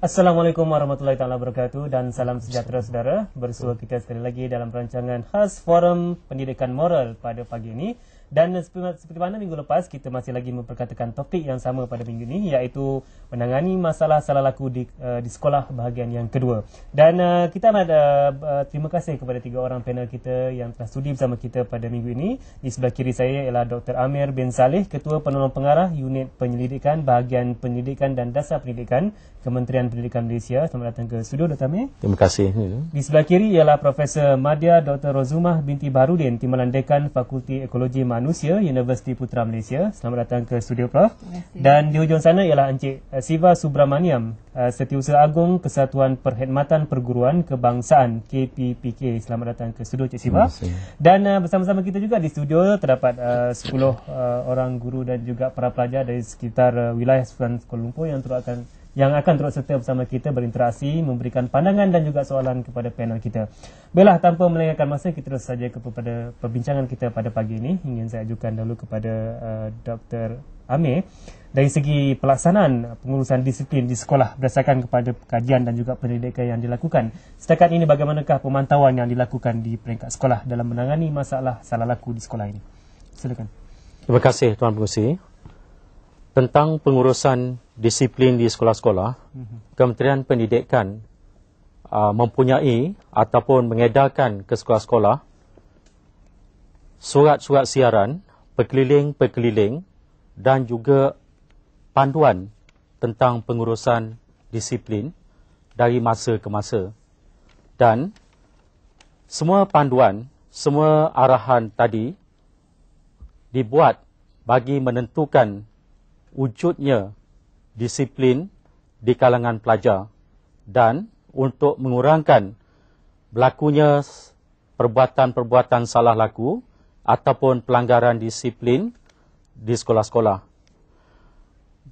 Assalamualaikum warahmatullahi taala wabarakatuh dan salam sejahtera saudara. Bersua kita sekali lagi dalam perancangan khas Forum Pendidikan Moral pada pagi ini. Dan seperti mana minggu lepas kita masih lagi memperkatakan topik yang sama pada minggu ini iaitu menangani masalah salah laku di, uh, di sekolah bahagian yang kedua. Dan uh, kita ada uh, eh, terima kasih kepada tiga orang panel kita yang telah studi bersama kita pada minggu ini. Di sebelah kiri saya ialah Dr. Amir bin Saleh, Ketua Penolong Pengarah Unit Penyelidikan Bahagian Penyelidikan dan Dasar penyelidikan Kementerian Pendidikan Malaysia. Selamat datang ke studio Dr. Amir. Terima kasih. Di sebelah kiri ialah Profesor Madia Dr. Rozumah binti Barudin, Timbalan Dekan Fakulti Ekologi Manusia Universiti Putra Malaysia. Selamat datang ke studio Prof. Dan di hujung sana ialah Encik Eh, Siva Subramaniam, eh, Setiausaha Agung Kesatuan Perkhidmatan Perguruan Kebangsaan KPPK. Selamat datang ke studio Cik Siva. Dan eh, bersama-sama kita juga di studio terdapat 10 orang guru dan juga para pelajar dari sekitar wilayah Sultan Kuala Lumpur yang terus akan yang akan terus serta bersama kita berinteraksi, memberikan pandangan dan juga soalan kepada panel kita. Baiklah, tanpa melengahkan masa, kita terus saja kepada perbincangan kita pada pagi ini. Ingin saya ajukan dahulu kepada uh, Dr. Amir dari segi pelaksanaan pengurusan disiplin di sekolah berdasarkan kepada kajian dan juga pendidikan yang dilakukan. Setakat ini bagaimanakah pemantauan yang dilakukan di peringkat sekolah dalam menangani masalah salah laku di sekolah ini? Silakan. Terima kasih Tuan Pengurusi. Tentang pengurusan disiplin di sekolah-sekolah, mhm. Kementerian Pendidikan uh, mempunyai ataupun mengedarkan ke sekolah-sekolah surat-surat siaran berkeliling-berkeliling sekolah sekolah surat surat siaran berkeliling berkeliling dan juga panduan tentang pengurusan disiplin dari masa ke masa dan semua panduan semua arahan tadi dibuat bagi menentukan wujudnya disiplin di kalangan pelajar dan untuk mengurangkan berlakunya perbuatan-perbuatan salah laku ataupun pelanggaran disiplin di sekolah-sekolah.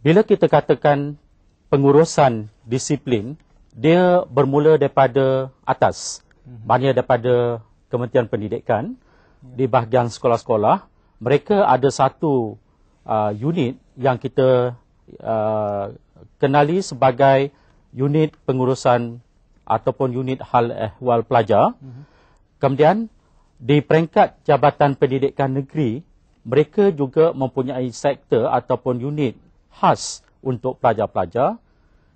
Bila kita katakan pengurusan disiplin, dia bermula daripada atas. Maksudnya mhm. daripada Kementerian Pendidikan ya. di bahagian sekolah-sekolah, mereka ada satu uh, unit yang kita uh, kenali sebagai unit pengurusan ataupun unit hal ehwal pelajar. Mhm. Kemudian di peringkat Jabatan Pendidikan Negeri, mereka juga mempunyai sektor ataupun unit khas untuk pelajar-pelajar.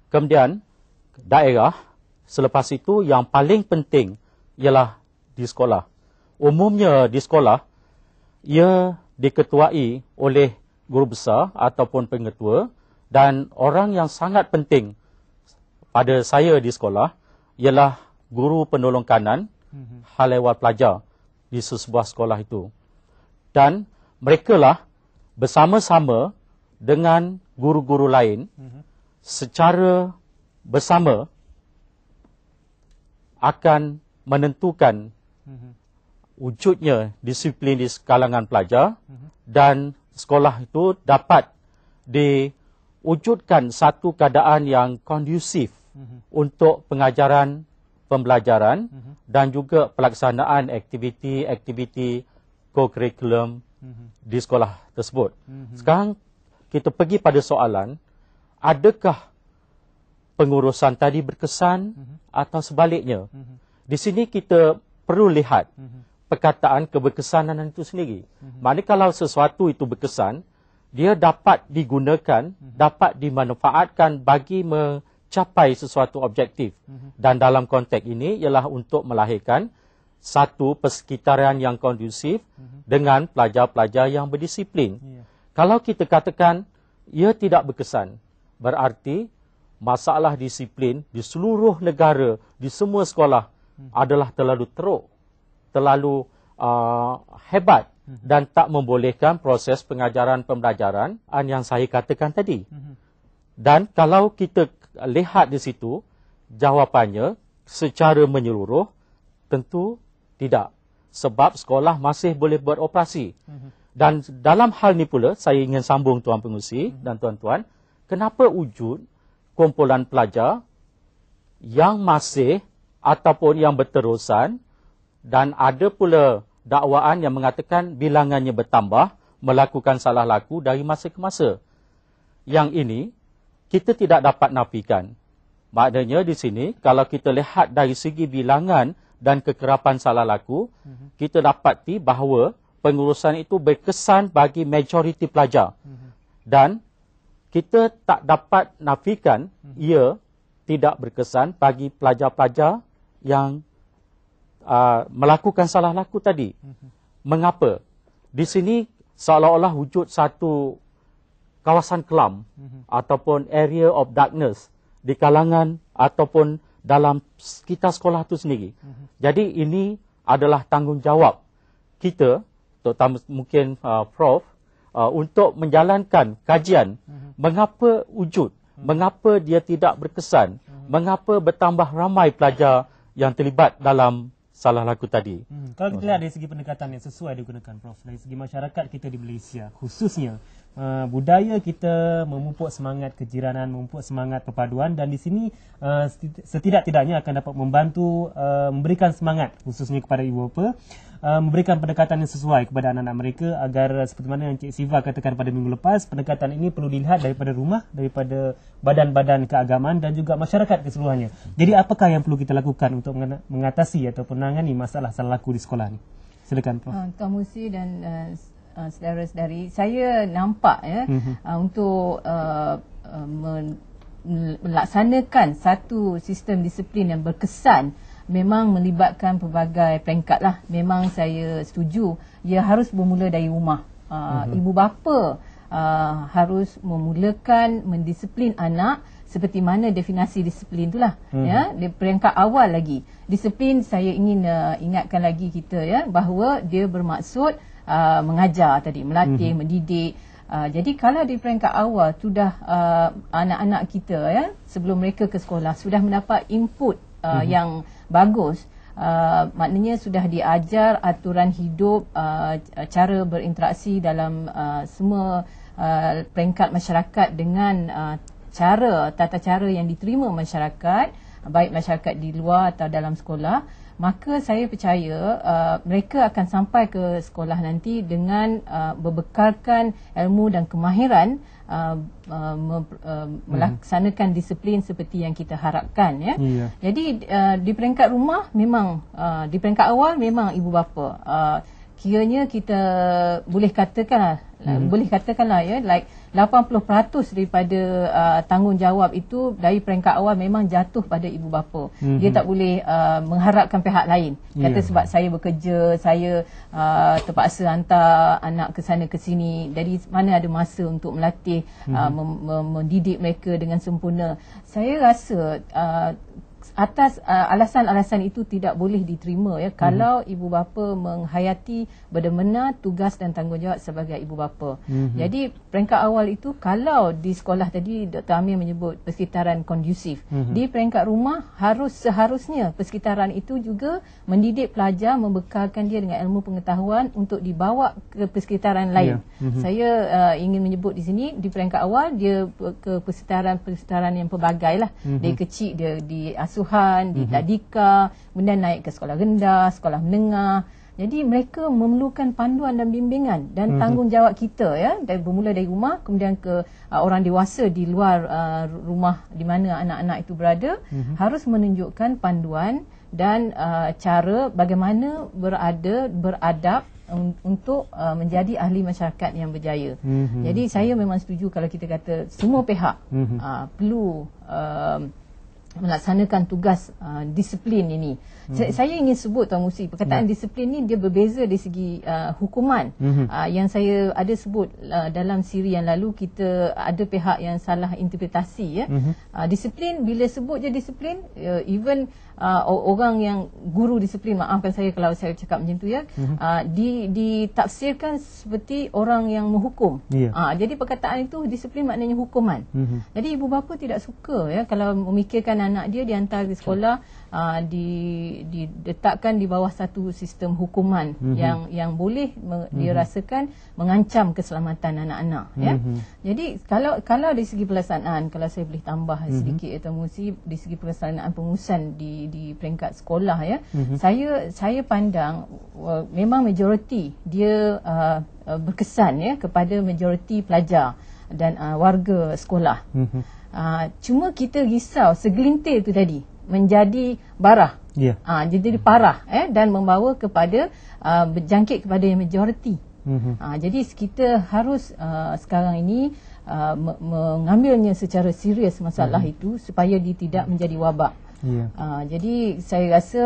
Kemudian daerah, selepas itu yang paling penting ialah di sekolah. Umumnya di sekolah, ia diketuai oleh guru besar ataupun pengetua dan orang yang sangat penting pada saya di sekolah ialah guru penolong kanan mhm. hal ehwal pelajar di sebuah sekolah itu. Dan mereka lah bersama-sama dengan guru-guru lain mhm. secara bersama akan menentukan mhm. wujudnya disiplin di kalangan pelajar mhm. dan sekolah itu dapat diwujudkan satu keadaan yang kondusif untuk pengajaran pembelajaran dan juga pelaksanaan aktiviti-aktiviti co-curriculum -aktiviti Mhm. di sekolah tersebut. Mhm. Sekarang kita pergi pada soalan, adakah pengurusan tadi berkesan mhm. atau sebaliknya? Di sini kita perlu lihat perkataan keberkesanan itu sendiri. Maknanya kalau sesuatu itu berkesan, dia dapat digunakan, dapat dimanfaatkan bagi mencapai sesuatu objektif. Dan dalam konteks ini ialah untuk melahirkan satu persekitaran yang kondusif dengan pelajar-pelajar yang berdisiplin. Ya. Kalau kita katakan ia tidak berkesan, berarti masalah disiplin di seluruh negara, di semua sekolah hmm. adalah terlalu teruk, terlalu uh, hebat hmm. dan tak membolehkan proses pengajaran pembelajaran yang saya katakan tadi. Hmm. Dan kalau kita lihat di situ, jawapannya secara menyeluruh tentu tidak sebab sekolah masih boleh buat operasi. Mhm. Dan dalam hal ni pula, saya ingin sambung Tuan Pengusi mhm. dan Tuan-Tuan, kenapa wujud kumpulan pelajar yang masih ataupun yang berterusan dan ada pula dakwaan yang mengatakan bilangannya bertambah melakukan salah laku dari masa ke masa. Yang ini, kita tidak dapat nafikan. Maknanya di sini, kalau kita lihat dari segi bilangan dan kekerapan salah laku, mm-hmm. kita dapati bahawa pengurusan itu berkesan bagi majoriti pelajar. Mm-hmm. Dan kita tak dapat nafikan mm-hmm. ia tidak berkesan bagi pelajar-pelajar yang uh, melakukan salah laku tadi. Mm-hmm. Mengapa? Di sini seolah-olah wujud satu kawasan kelam mm-hmm. ataupun area of darkness di kalangan ataupun dalam kita sekolah itu sendiri. Mm -hmm. Jadi ini adalah tanggungjawab kita, terutama mungkin uh, Prof, uh, untuk menjalankan kajian mm -hmm. mengapa wujud, mm -hmm. mengapa dia tidak berkesan, mm -hmm. mengapa bertambah ramai pelajar yang terlibat dalam salah laku tadi. Hmm. Kalau kita lihat dari segi pendekatan yang sesuai digunakan Prof, dari segi masyarakat kita di Malaysia khususnya, Eh, budaya kita memupuk semangat kejiranan, memupuk semangat perpaduan dan di sini eh, setidak-tidaknya akan dapat membantu eh, memberikan semangat khususnya kepada ibu bapa memberikan pendekatan yang sesuai kepada anak-anak mereka agar seperti mana yang Cik Siva katakan pada minggu lepas pendekatan ini perlu dilihat daripada rumah daripada badan-badan keagamaan dan juga masyarakat keseluruhannya. Jadi apakah yang perlu kita lakukan untuk mengatasi atau menangani masalah salah laku di sekolah ini? Silakan Prof. Uh, ah, Tuan Musi dan uh, saudara-saudari saya nampak ya mm-hmm. uh, untuk uh, uh, melaksanakan satu sistem disiplin yang berkesan memang melibatkan pelbagai peringkat lah memang saya setuju ia harus bermula dari rumah uh, mm-hmm. ibu bapa uh, harus memulakan mendisiplin anak seperti mana definasi disiplin itulah hmm ya di peringkat awal lagi disiplin saya ingin uh, ingatkan lagi kita ya bahawa dia bermaksud uh, mengajar tadi melatih hmm. mendidik uh, jadi kalau di peringkat awal sudah uh, anak-anak kita ya sebelum mereka ke sekolah sudah mendapat input uh, hmm. yang bagus Uh, maknanya sudah diajar aturan hidup uh, cara berinteraksi dalam uh, semua uh, peringkat masyarakat dengan uh, cara tata cara yang diterima masyarakat uh, baik masyarakat di luar atau dalam sekolah maka saya percaya uh, mereka akan sampai ke sekolah nanti dengan uh, berbekalkan ilmu dan kemahiran uh, uh, me, uh, melaksanakan hmm. disiplin seperti yang kita harapkan ya. Yeah. Jadi uh, di peringkat rumah memang uh, di peringkat awal memang ibu bapa uh, kiranya kita boleh katakanlah hmm. boleh katakanlah ya like 80% daripada uh, tanggungjawab itu dari peringkat awal memang jatuh pada ibu bapa. Mm-hmm. Dia tak boleh uh, mengharapkan pihak lain. Kata yeah. sebab saya bekerja, saya uh, terpaksa hantar anak ke sana ke sini. Jadi mana ada masa untuk melatih, mm-hmm. uh, mhm. mem- mem- mendidik mereka dengan sempurna. Saya rasa uh, atas uh, alasan-alasan itu tidak boleh diterima ya hmm. kalau ibu bapa menghayati berdemena tugas dan tanggungjawab sebagai ibu bapa. Hmm. Jadi peringkat awal itu kalau di sekolah tadi Dr. Amir menyebut persekitaran kondusif. Hmm. Di peringkat rumah harus seharusnya persekitaran itu juga mendidik pelajar membekalkan dia dengan ilmu pengetahuan untuk dibawa ke persekitaran ya. lain. Yeah. Hmm. Saya uh, ingin menyebut di sini di peringkat awal dia ke persekitaran-persekitaran yang pelbagailah. Hmm. Dari kecil dia di asuhan, mhm. di tadika, kemudian naik ke sekolah rendah, sekolah menengah. Jadi mereka memerlukan panduan dan bimbingan dan hmm. tanggungjawab kita ya dari bermula dari rumah kemudian ke uh, orang dewasa di luar uh, rumah di mana anak-anak itu berada hmm. harus menunjukkan panduan dan uh, cara bagaimana berada beradab un- untuk uh, menjadi ahli masyarakat yang berjaya. Hmm. Jadi saya memang setuju kalau kita kata semua pihak hmm. uh, perlu uh, melaksanakan tugas uh, disiplin ini. Hmm. Saya, ingin sebut Tuan Musi, perkataan hmm. disiplin ini dia berbeza dari segi uh, hukuman. Hmm. Uh, yang saya ada sebut uh, dalam siri yang lalu, kita ada pihak yang salah interpretasi. Ya. Hmm. Uh, disiplin, bila sebut je disiplin, uh, even uh, orang yang guru disiplin maafkan saya kalau saya cakap macam tu ya mm-hmm. uh, di ditafsirkan seperti orang yang menghukum yeah. Ya. uh, jadi perkataan itu disiplin maknanya hukuman mm-hmm. jadi ibu bapa tidak suka ya kalau memikirkan anak dia dihantar ke sekolah Uh, di diletakkan di bawah satu sistem hukuman mm-hmm. yang yang boleh me, mm-hmm. dirasakan mengancam keselamatan anak-anak mm-hmm. ya. Mhm. Jadi kalau kalau dari segi pelaksanaan kalau saya boleh tambah mm-hmm. sedikit atau ya, mesti di segi pelaksanaan pengurusan di di peringkat sekolah ya. Mm-hmm. Saya saya pandang well, uh, memang majoriti dia uh, uh, berkesan ya kepada majoriti pelajar dan uh, warga sekolah. Mm-hmm. Uh, cuma kita risau segelintir tu tadi menjadi barah. Yeah. Ya. Ha, jadi parah eh dan membawa kepada uh, berjangkit kepada yang majoriti. Mm-hmm. Ha, jadi kita harus uh, sekarang ini uh, mengambilnya secara serius masalah mm-hmm. itu supaya dia tidak menjadi wabak. Yeah. Ya. Uh, jadi saya rasa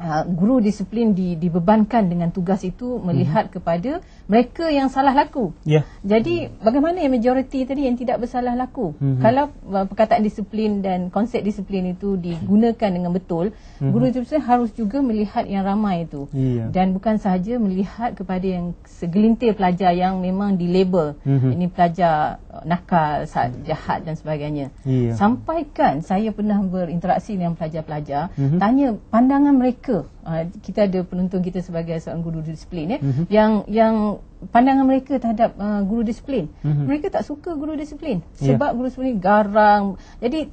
uh, guru disiplin di, dibebankan dengan tugas itu melihat mm-hmm. kepada mereka yang salah laku. Yeah. Jadi bagaimana yang majoriti tadi yang tidak bersalah laku? hmm Kalau uh, perkataan disiplin dan konsep disiplin itu digunakan dengan betul, hmm guru itu harus juga melihat yang ramai itu. Yeah. Dan bukan sahaja melihat kepada yang segelintir pelajar yang memang dilabel mm-hmm. ini pelajar uh, nakal, mhm. jahat dan sebagainya. Yeah. Sampaikan saya pernah berinteraksi dengan pelajar-pelajar, hmm tanya pandangan mereka. Ah, kita ada penonton kita sebagai seorang guru disiplin ya mm-hmm. yang yang pandangan mereka terhadap uh, guru disiplin mm-hmm. mereka tak suka guru disiplin ya. sebab yeah. guru disiplin garang jadi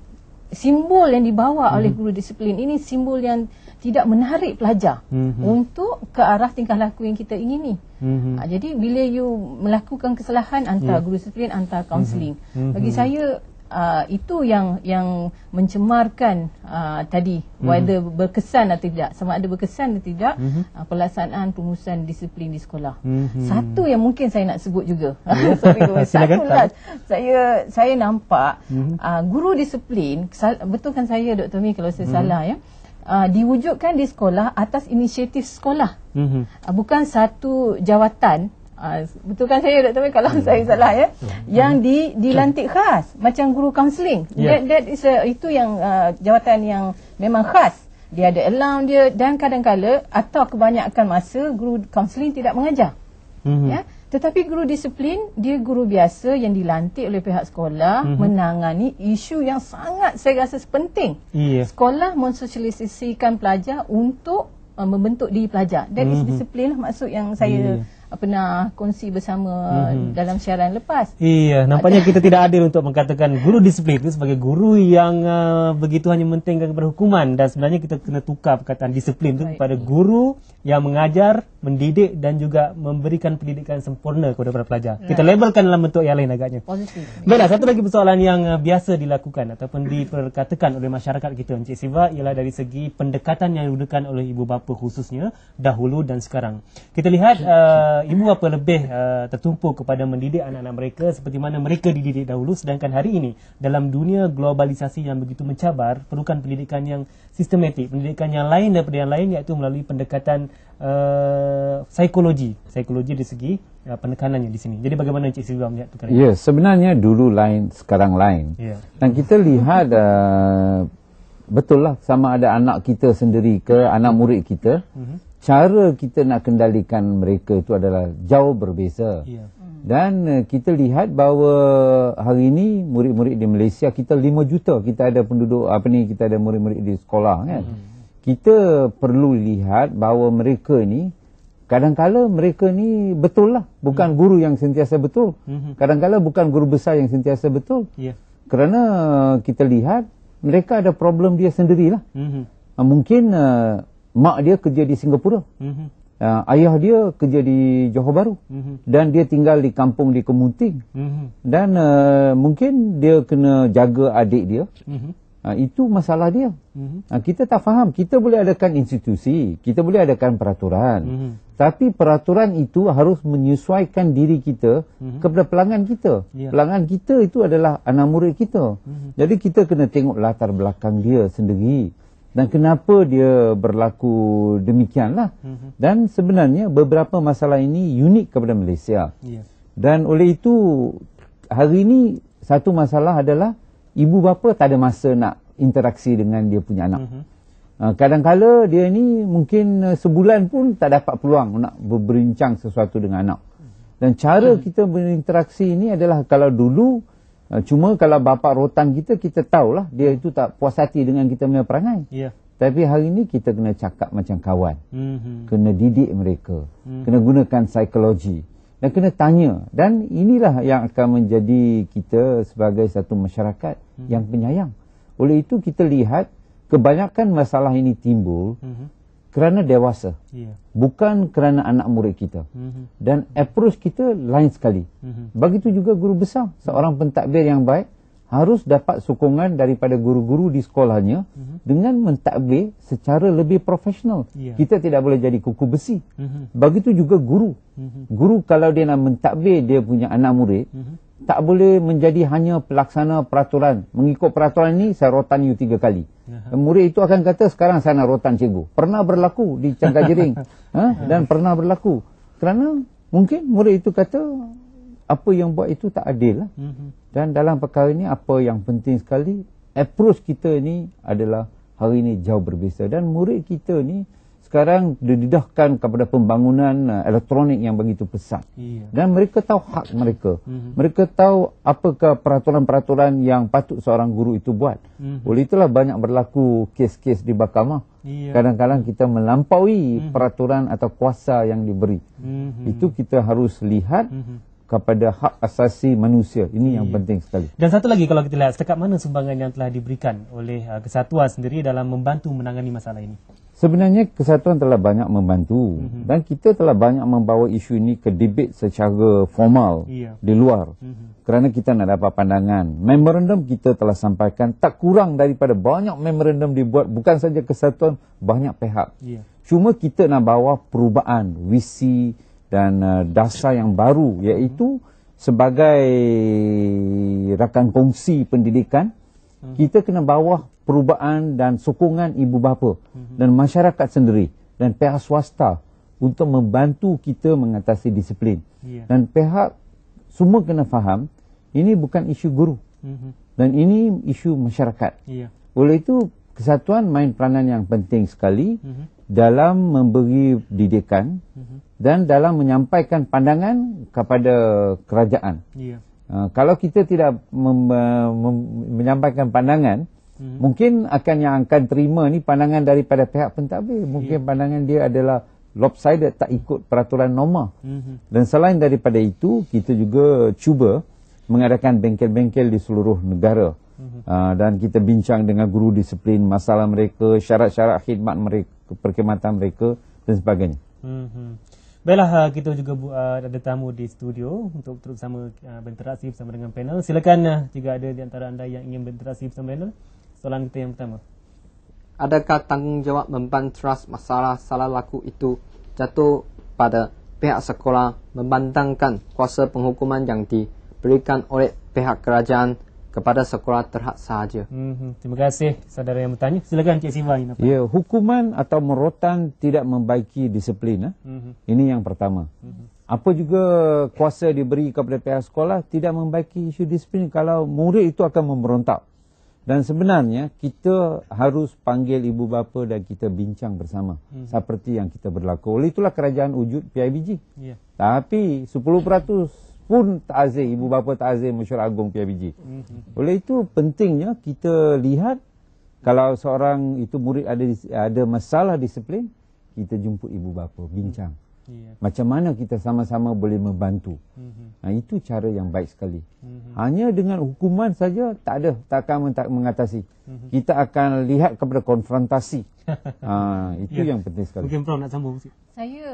simbol yang dibawa mm-hmm. oleh mhm. guru disiplin ini simbol yang tidak menarik pelajar mm-hmm. untuk ke arah tingkah laku yang kita ingini. Mm-hmm. Jadi bila you melakukan kesalahan antara ya. yeah. guru disiplin antara kaunseling mm-hmm. bagi saya uh, itu yang yang mencemarkan uh, tadi hmm. whether berkesan atau tidak sama ada berkesan atau tidak hmm. uh, pelaksanaan rumusan disiplin di sekolah hmm. satu yang mungkin saya nak sebut juga ya, ya. sorry guru satulah saya saya nampak hmm. uh, guru disiplin betulkan saya Dr. Mi kalau saya hmm. salah ya Uh, diwujudkan di sekolah atas inisiatif sekolah mm-hmm. uh, bukan satu jawatan Ah, betulkan saya doktor kalau hmm. saya salah ya hmm. yang hmm. di dilantik khas macam guru counseling yeah. that that is a, itu yang uh, jawatan yang memang khas dia ada alarm dia dan kadang kadang atau kebanyakan masa guru counseling tidak mengajar hmm. ya tetapi guru disiplin dia guru biasa yang dilantik oleh pihak sekolah hmm. menangani isu yang sangat saya rasa penting yeah. sekolah mensosialisasikan pelajar untuk uh, membentuk diri pelajar that hmm. is discipline maksud yang saya yeah pernah kongsi bersama mm-hmm. dalam siaran lepas. Iya, nampaknya kita tidak adil untuk mengatakan guru disiplin itu sebagai guru yang uh, begitu hanya mementingkan kepada hukuman dan sebenarnya kita kena tukar perkataan disiplin itu kepada guru yang mengajar, mendidik dan juga memberikan pendidikan sempurna kepada para pelajar. Right. Kita ya. labelkan dalam bentuk yang lain agaknya. Positif. Baiklah, satu lagi persoalan yang uh, biasa dilakukan ataupun diperkatakan oleh masyarakat kita Encik Siva ialah dari segi pendekatan yang digunakan oleh ibu bapa khususnya dahulu dan sekarang. Kita lihat uh, ibu bapa lebih uh, tertumpu kepada mendidik anak-anak mereka seperti mana mereka dididik dahulu sedangkan hari ini dalam dunia globalisasi yang begitu mencabar perlukan pendidikan yang sistematik, pendidikan yang lain daripada yang lain iaitu melalui pendekatan uh, psikologi psikologi di segi uh, penekanannya di sini. Jadi bagaimana Cik Silva melihat perkara ini? Ya, yeah, sebenarnya dulu lain, sekarang lain. Yeah. Dan kita lihat uh, betul lah sama ada anak kita sendiri ke anak murid kita, mm-hmm. cara kita nak kendalikan mereka itu adalah jauh berbeza. Yeah. Dan uh, kita lihat bahawa hari ini murid-murid di Malaysia kita 5 juta kita ada penduduk apa ni kita ada murid-murid di sekolah kan. Mm-hmm kita perlu lihat bahawa mereka ni kadang kala mereka ni betul lah bukan hmm. guru yang sentiasa betul hmm. kadang kala bukan guru besar yang sentiasa betul yeah. kerana kita lihat mereka ada problem dia sendirilah hmm. Ah, mungkin uh, mak dia kerja di Singapura hmm. Uh, ayah dia kerja di Johor Bahru -hmm. dan dia tinggal di kampung di Kemunting -hmm. dan uh, mungkin dia kena jaga adik dia -hmm. Ha, itu masalah dia. Mhm. Ha, kita tak faham. Kita boleh adakan institusi. Kita boleh adakan peraturan. Mm-hmm. Tapi peraturan itu harus menyesuaikan diri kita mm-hmm. kepada pelanggan kita. Yeah. Pelanggan kita itu adalah anak murid kita. Mm-hmm. Jadi kita kena tengok latar belakang dia sendiri. Dan kenapa dia berlaku demikianlah. Mm-hmm. Dan sebenarnya beberapa masalah ini unik kepada Malaysia. Yeah. Dan oleh itu hari ini satu masalah adalah ibu bapa tak ada masa nak interaksi dengan dia punya anak. Mm-hmm. kadang-kala dia ni mungkin eh, sebulan pun tak dapat peluang nak berbincang sesuatu dengan anak. Dan cara mm-hmm. kita berinteraksi ini adalah kalau dulu eh, cuma kalau bapa rotan kita kita tahulah dia itu tak puas hati dengan kita punya perangai. Ya. Yeah. Tapi hari ini kita kena cakap macam kawan. Mm-hmm. Kena didik mereka. Mm-hmm. Kena gunakan psikologi dan kena tanya dan inilah yang akan menjadi kita sebagai satu masyarakat mm -hmm. yang penyayang oleh itu kita lihat kebanyakan masalah ini timbul mm -hmm. kerana dewasa yeah. bukan kerana anak murid kita mm -hmm. dan approach kita lain sekali mm -hmm. begitu juga guru besar seorang pentadbir yang baik mm harus dapat sokongan daripada guru-guru di sekolahnya uh mhm. -huh. dengan mentadbir secara lebih profesional. Yeah. Kita tidak boleh jadi kuku besi. Uh mhm. -huh. Begitu juga guru. Uh mhm. -huh. Guru kalau dia nak mentadbir dia punya anak murid, uh -huh. tak boleh menjadi hanya pelaksana peraturan. Mengikut peraturan ini, saya rotan you tiga kali. Uh -huh. Murid itu akan kata, sekarang saya nak rotan cikgu. Pernah berlaku di Cangka Jering. ha? Dan pernah berlaku. Kerana mungkin murid itu kata, apa yang buat itu tak adil. Uh lah. -huh. Dan dalam perkara ini apa yang penting sekali, approach kita ini adalah hari ini jauh berbeza. Dan murid kita ini sekarang didedahkan kepada pembangunan uh, elektronik yang begitu pesat. Yeah. Dan mereka tahu hak mereka. Mm -hmm. Mereka tahu apakah peraturan-peraturan yang patut seorang guru itu buat. Mm -hmm. Oleh itulah banyak berlaku kes-kes di bakamah. Kadang-kadang yeah. kita melampaui mm -hmm. peraturan atau kuasa yang diberi. Mm -hmm. Itu kita harus lihat. Mm -hmm kepada hak asasi manusia. Ini yang penting sekali. Dan satu lagi kalau kita lihat, setakat mana sumbangan yang telah diberikan oleh uh, kesatuan sendiri dalam membantu menangani masalah ini? Sebenarnya kesatuan telah banyak membantu mm -hmm. dan kita telah banyak membawa isu ini ke debat secara formal yeah. di luar. Mm -hmm. Kerana kita nak dapat pandangan. Memorandum kita telah sampaikan tak kurang daripada banyak memorandum dibuat bukan saja kesatuan, banyak pihak. Yeah. Cuma kita nak bawa perubahan, visi dan uh, dasar yang baru iaitu sebagai rakan kongsi pendidikan hmm. kita kena bawa perubahan dan sokongan ibu bapa hmm. dan masyarakat sendiri dan pihak swasta untuk membantu kita mengatasi disiplin ya. dan pihak semua kena faham ini bukan isu guru hmm. dan ini isu masyarakat ya. oleh itu kesatuan main peranan yang penting sekali dalam memberi didikan dan dalam menyampaikan pandangan kepada kerajaan. Yeah. Ha, uh, kalau kita tidak mem, mem, menyampaikan pandangan, mm-hmm. mungkin akan yang akan terima ni pandangan daripada pihak pentadbir. Mungkin yeah. pandangan dia adalah lopsided, tak ikut peraturan norma. Mm-hmm. Dan selain daripada itu, kita juga cuba mengadakan bengkel-bengkel di seluruh negara. Uh, dan kita bincang dengan guru disiplin masalah mereka syarat-syarat khidmat mereka perkhidmatan mereka dan sebagainya. Mm-hmm. Baiklah, uh, kita juga uh, ada tamu di studio untuk terus bersama uh, berinteraksi bersama dengan panel. Silakan jika ada di antara anda yang ingin berinteraksi bersama panel. Soalan kita yang pertama. Adakah tanggungjawab memban trust masalah salah laku itu jatuh pada pihak sekolah membantangkan kuasa penghukuman yang diberikan oleh pihak kerajaan kepada sekolah terhad sahaja. Hmm, terima kasih saudara yang bertanya. Silakan Cik Simba. Ya, hukuman atau merotan tidak membaiki disiplin. Eh? Hmm. Ini yang pertama. Hmm. Apa juga kuasa diberi kepada pihak sekolah tidak membaiki isu disiplin kalau murid itu akan memberontak. Dan sebenarnya kita harus panggil ibu bapa dan kita bincang bersama. Hmm. Seperti yang kita berlaku. Oleh itulah kerajaan wujud PIBG. Yeah. Tapi 10% pun tak ta'zir, ibu bapa tak ta'zir mesyuarat agung PIBG. Mhm. Oleh itu pentingnya kita lihat kalau seorang itu murid ada ada masalah disiplin, kita jumpa ibu bapa, bincang. Hmm. Macam mana kita sama-sama boleh membantu. Mm-hmm. Nah, ha, itu cara yang baik sekali. Mm-hmm. Hanya dengan hukuman saja tak ada, tak akan mengatasi. Mm-hmm. Kita akan lihat kepada konfrontasi. ha, itu yeah. yang penting sekali. Mungkin Prof nak sambung Saya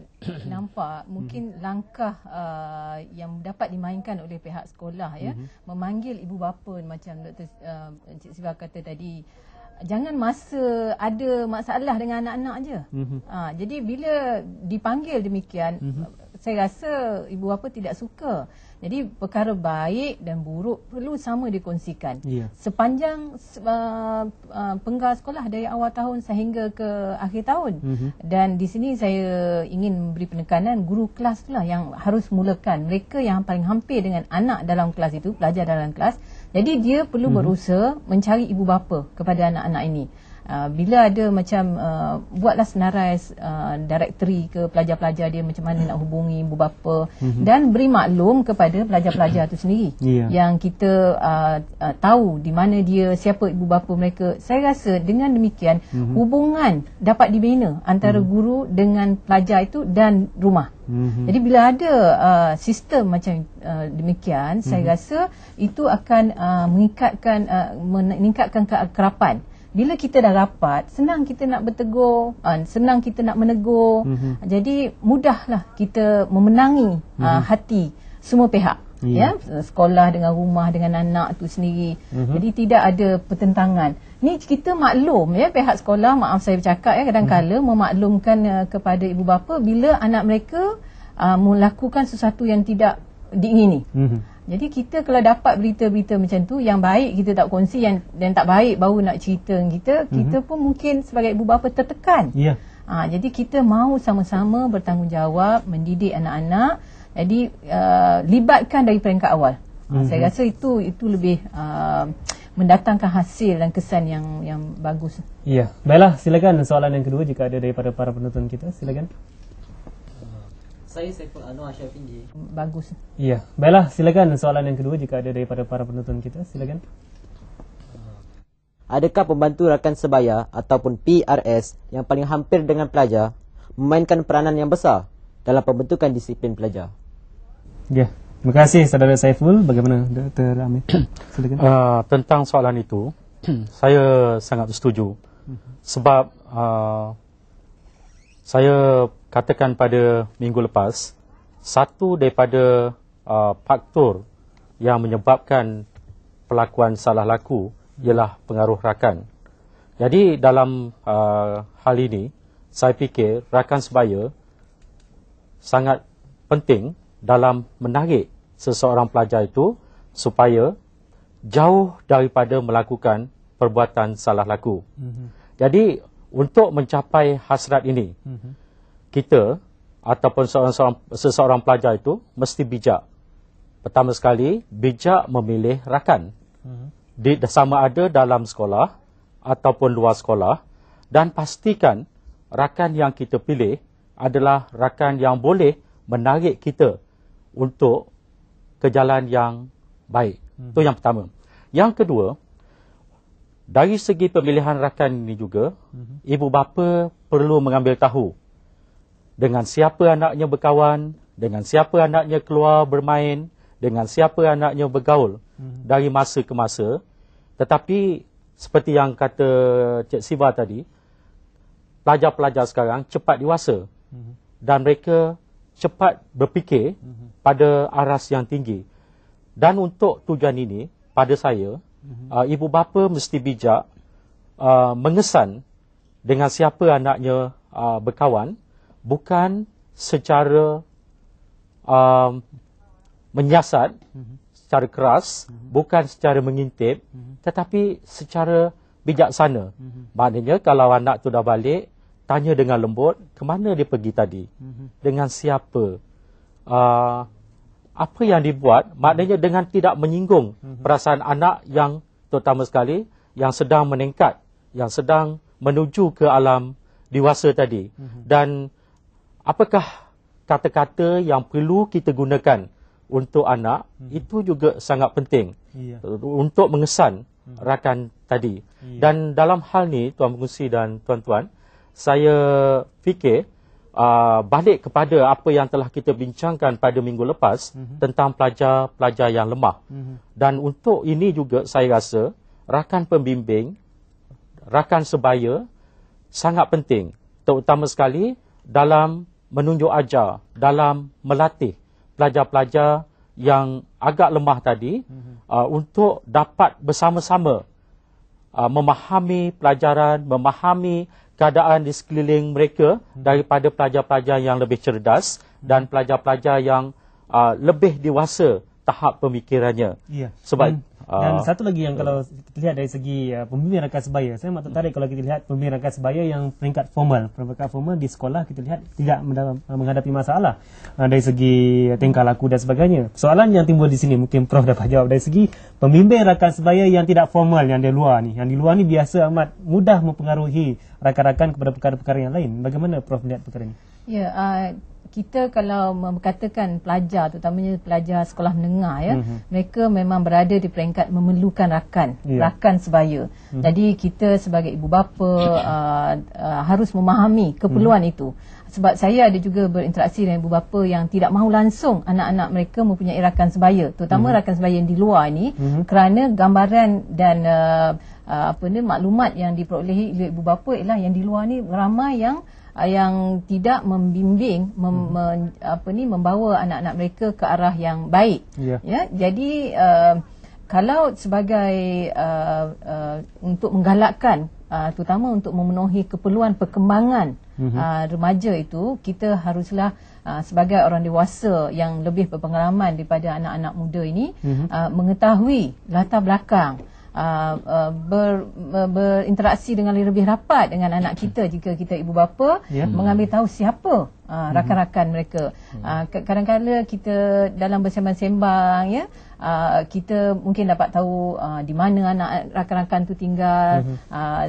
eh, nampak mungkin mhm. langkah uh, yang dapat dimainkan oleh pihak sekolah. ya, mm-hmm. Memanggil ibu bapa macam Dr. Uh, Encik Siva kata tadi jangan masa ada masalah dengan anak-anak je. Mm-hmm. Ha, jadi bila dipanggil demikian, mm-hmm. saya rasa ibu bapa tidak suka. Jadi perkara baik dan buruk perlu sama dikongsikan. Yeah. Sepanjang uh, uh, penggal sekolah dari awal tahun sehingga ke akhir tahun. Mm-hmm. Dan di sini saya ingin beri penekanan guru kelas itulah yang harus mulakan. Mereka yang paling hampir dengan anak dalam kelas itu, pelajar dalam kelas, jadi dia perlu hmm. berusaha mencari ibu bapa kepada anak-anak ini. Ah, bila ada macam uh, buatlah senarai uh, ah, directory ke pelajar-pelajar dia macam mana nak hubungi ibu bapa mm-hmm. dan beri maklum kepada pelajar-pelajar itu sendiri yeah. yang kita uh, uh, tahu di mana dia siapa ibu bapa mereka saya rasa dengan demikian mm-hmm. hubungan dapat dibina antara mm-hmm. guru dengan pelajar itu dan rumah Mm-hmm. Jadi bila ada uh, sistem macam uh, demikian mm-hmm. saya mhm. rasa itu akan uh, mengikatkan uh, meningkatkan kekerapan. mm bila kita dah rapat, senang kita nak bertegur, uh, senang kita nak menegur. Mm-hmm. Jadi mudahlah kita memenangi mm-hmm. uh, hati semua pihak. Yeah. Ya, sekolah dengan rumah dengan anak tu sendiri. Mm-hmm. Jadi tidak ada pertentangan. Ni kita maklum ya pihak sekolah, maaf saya bercakap ya kadang-kala mm-hmm. memaklumkan uh, kepada ibu bapa bila anak mereka uh, melakukan sesuatu yang tidak diingini. Mm-hmm. Jadi kita kalau dapat berita-berita macam tu yang baik kita tak kongsi yang dan tak baik baru nak cerita dengan kita, mm-hmm. kita pun mungkin sebagai ibu bapa tertekan. Ya. Yeah. Ha, jadi kita mau sama-sama bertanggungjawab mendidik anak-anak. Jadi uh, libatkan dari peringkat awal. Ha, mm-hmm. Saya rasa itu itu lebih uh, mendatangkan hasil dan kesan yang yang bagus. Ya. Yeah. Baiklah, silakan soalan yang kedua jika ada daripada para penonton kita, silakan. Saya Saiful Anwar Syafindi. Bagus. Ya. Baiklah, silakan soalan yang kedua jika ada daripada para penonton kita. Silakan. Adakah pembantu rakan sebaya ataupun PRS yang paling hampir dengan pelajar memainkan peranan yang besar dalam pembentukan disiplin pelajar? Ya. Terima kasih saudara Saiful. Bagaimana Dr. Amir? Silakan. Uh, tentang soalan itu, saya sangat setuju. Mhm. Sebab uh, saya katakan pada minggu lepas, satu daripada uh, faktor yang menyebabkan pelakuan salah laku ialah pengaruh rakan. Jadi dalam uh, hal ini, saya fikir rakan sebaya sangat penting dalam menarik seseorang pelajar itu supaya jauh daripada melakukan perbuatan salah laku. Mm -hmm. Jadi untuk mencapai hasrat ini, mm -hmm kita ataupun seorang-seorang seseorang pelajar itu mesti bijak. Pertama sekali, bijak memilih rakan. Mhm. Di, sama ada dalam sekolah ataupun luar sekolah dan pastikan rakan yang kita pilih adalah rakan yang boleh menarik kita untuk ke jalan yang baik. Mhm. Itu mm -hmm. yang pertama. Yang kedua, dari segi pemilihan rakan ini juga, mm -hmm. ibu bapa perlu mengambil tahu dengan siapa anaknya berkawan, dengan siapa anaknya keluar bermain, dengan siapa anaknya bergaul hmm. dari masa ke masa. Tetapi seperti yang kata Cik Siva tadi, pelajar-pelajar sekarang cepat dewasa hmm. dan mereka cepat berfikir hmm. pada aras yang tinggi. Dan untuk tujuan ini, pada saya, uh, ibu bapa mesti bijak uh, mengesan dengan siapa anaknya uh, berkawan, bukan secara um, menyiasat mm-hmm. secara keras mm-hmm. bukan secara mengintip mm-hmm. tetapi secara bijaksana mm-hmm. maknanya kalau anak tu dah balik tanya dengan lembut ke mana dia pergi tadi mm-hmm. dengan siapa uh, apa yang dibuat maknanya dengan tidak menyinggung mm-hmm. perasaan anak yang terutama sekali yang sedang meningkat yang sedang menuju ke alam dewasa tadi mm-hmm. dan apakah kata-kata yang perlu kita gunakan untuk anak hmm. itu juga sangat penting yeah. untuk mengesan hmm. rakan tadi. Yeah. Dan dalam hal ni tuan pengusi dan tuan-tuan, saya fikir Uh, balik kepada apa yang telah kita bincangkan pada minggu lepas mm -hmm. tentang pelajar-pelajar yang lemah. Mm -hmm. Dan untuk ini juga saya rasa rakan pembimbing, rakan sebaya sangat penting. Terutama sekali dalam menunjuk ajar dalam melatih pelajar-pelajar yang agak lemah tadi mhm. uh, untuk dapat bersama-sama uh, memahami pelajaran, memahami keadaan di sekeliling mereka mhm. daripada pelajar-pelajar yang lebih cerdas mhm. dan pelajar-pelajar yang uh, lebih dewasa tahap pemikirannya. Yeah. Sebab mm. Dan ah. satu lagi yang kalau kita lihat dari segi ah, pembimbing rakan sebaya, saya amat tertarik kalau kita lihat pembimbing rakan sebaya yang peringkat formal. Peringkat formal di sekolah kita lihat tidak menghadapi masalah ah, dari segi tingkah laku dan sebagainya. Soalan yang timbul di sini mungkin Prof dapat jawab dari segi pembimbing rakan sebaya yang tidak formal yang di luar ni. Yang di luar ni biasa amat mudah mempengaruhi rakan-rakan kepada perkara-perkara yang lain. Bagaimana Prof melihat perkara ini? Ya, yeah, uh kita kalau mengatakan pelajar terutamanya pelajar sekolah menengah ya mm-hmm. mereka memang berada di peringkat memerlukan rakan yeah. rakan sebaya mm-hmm. jadi kita sebagai ibu bapa aa, aa, uh, uh, harus memahami keperluan mm-hmm. itu sebab saya ada juga berinteraksi dengan ibu bapa yang tidak mahu langsung anak-anak mereka mempunyai rakan sebaya terutama mm-hmm. rakan sebaya yang di luar ini mm-hmm. kerana gambaran dan aa, uh, aa, apa ni maklumat yang diperolehi oleh ibu bapa ialah yang di luar ni ramai yang Ah, yang tidak membimbing mem, hmm. men, apa ni membawa anak-anak mereka ke arah yang baik yeah. ya jadi uh, kalau sebagai uh, uh, untuk menggalakkan uh, terutama untuk memenuhi keperluan perkembangan uh, remaja itu kita haruslah Uh, sebagai orang dewasa yang lebih berpengalaman daripada anak-anak muda ini uh-huh. uh, mengetahui latar belakang Uh, uh, ber, uh, berinteraksi dengan lebih rapat dengan anak kita jika kita ibu bapa yeah. Hmm. mengambil tahu siapa uh, hmm. rakan-rakan mereka. Hmm. Uh, kadang-kadang kita dalam bersembang-sembang ya Uh, kita mungkin dapat tahu uh, di mana anak rakan-rakan tu tinggal uh-huh. uh,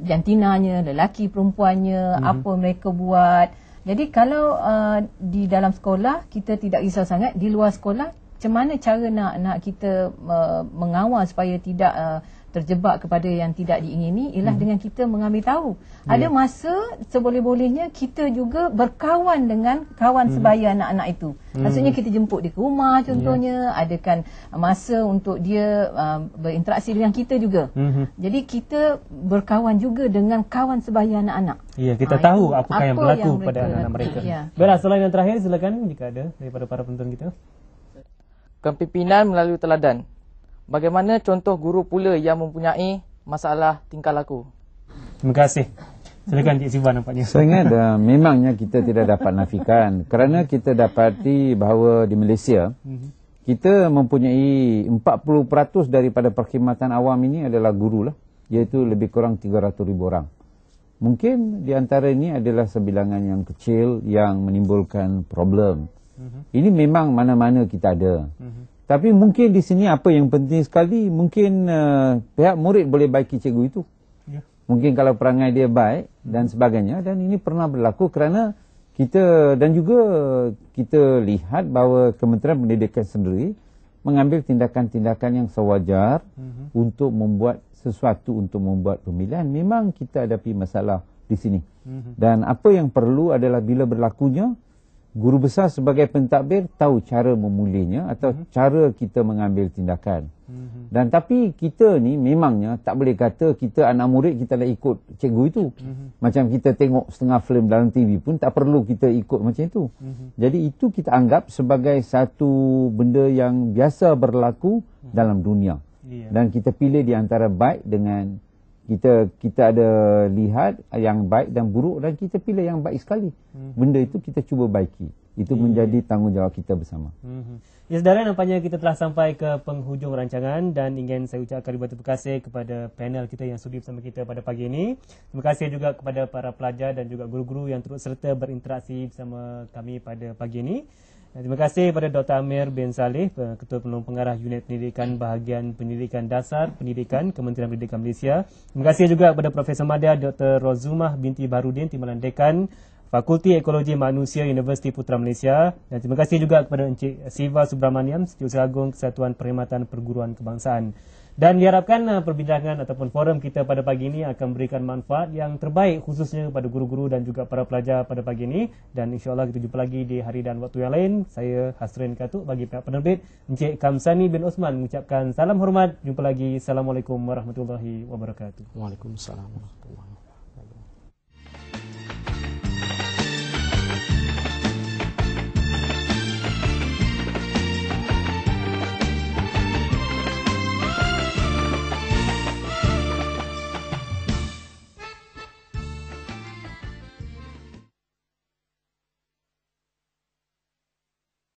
jantinanya lelaki perempuannya uh-huh. apa mereka buat jadi kalau uh, di dalam sekolah kita tidak risau sangat di luar sekolah macam mana cara nak nak kita uh, mengawal supaya tidak uh, terjebak kepada yang tidak diingini ialah hmm. dengan kita mengambil tahu. Yeah. Ada ya. masa seboleh-bolehnya kita juga berkawan dengan kawan hmm. sebaya anak-anak itu. Hmm. Maksudnya kita jemput dia ke rumah ya. contohnya, yeah. adakan masa untuk dia uh, berinteraksi dengan kita juga. Hmm. Jadi kita berkawan juga dengan kawan sebaya anak-anak. Ya, yeah, kita ha, tahu apa yang berlaku yang pada anak-anak mereka. Yeah. Baiklah, selain yang terakhir silakan jika ada daripada para penonton kita kepimpinan melalui teladan. Bagaimana contoh guru pula yang mempunyai masalah tingkah laku? Terima kasih. Silakan Cik Sivan nampaknya. Saya ingat uh, memangnya kita tidak dapat nafikan kerana kita dapati bahawa di Malaysia mhm. kita mempunyai 40% daripada perkhidmatan awam ini adalah guru lah iaitu lebih kurang 300 ribu orang. Mungkin di antara ini adalah sebilangan yang kecil yang menimbulkan problem. -hmm. Ini memang mana-mana kita ada. Mm -hmm. Tapi mungkin di sini apa yang penting sekali, mungkin uh, pihak murid boleh baiki cikgu itu. Yeah. Mungkin kalau perangai dia baik mm -hmm. dan sebagainya. Dan ini pernah berlaku kerana kita dan juga kita lihat bahawa Kementerian Pendidikan sendiri mengambil tindakan-tindakan yang sewajar mm -hmm. untuk membuat sesuatu untuk membuat pemilihan. Memang kita hadapi masalah di sini. Mhm. Dan apa yang perlu adalah bila berlakunya, guru besar sebagai pentadbir tahu cara memulihnya atau hmm cara kita mengambil tindakan. hmm Dan tapi kita ni memangnya tak boleh kata kita anak murid kita nak ikut cikgu itu. hmm Macam kita tengok setengah filem dalam TV pun tak perlu kita ikut macam itu. hmm Jadi itu kita anggap sebagai satu benda yang biasa berlaku hmm dalam dunia. Yeah. Dan kita pilih di antara baik dengan kita kita ada lihat yang baik dan buruk dan kita pilih yang baik sekali. Hmm. Benda itu kita cuba baiki. Itu hmm. menjadi tanggungjawab kita bersama. Hmm. Ya saudara nampaknya kita telah sampai ke penghujung rancangan dan ingin saya ucapkan ribuan terima kasih kepada panel kita yang sudi bersama kita pada pagi ini. Terima kasih juga kepada para pelajar dan juga guru-guru yang turut serta berinteraksi bersama kami pada pagi ini. Terima kasih kepada Dr. Amir bin Saleh, Ketua Penolong Pengarah Unit Pendidikan Bahagian Pendidikan Dasar Pendidikan Kementerian Pendidikan Malaysia. Terima kasih juga kepada Profesor Madya Dr. Rozumah binti Barudin Timbalan Dekan Fakulti Ekologi Manusia Universiti Putra Malaysia. Dan terima kasih juga kepada Encik Siva Subramaniam, Setiausaha Agung Kesatuan Perkhidmatan Perguruan Kebangsaan. Dan diharapkan eh, perbincangan ataupun forum kita pada pagi ini akan memberikan manfaat yang terbaik khususnya kepada guru-guru dan juga para pelajar pada pagi ini. Dan insyaAllah kita jumpa lagi di hari dan waktu yang lain. Saya Hasrin Katuk bagi pihak penerbit Encik Kamsani bin Osman mengucapkan salam hormat. Jumpa lagi. Assalamualaikum warahmatullahi wabarakatuh. Waalaikumsalam warahmatullahi wabarakatuh.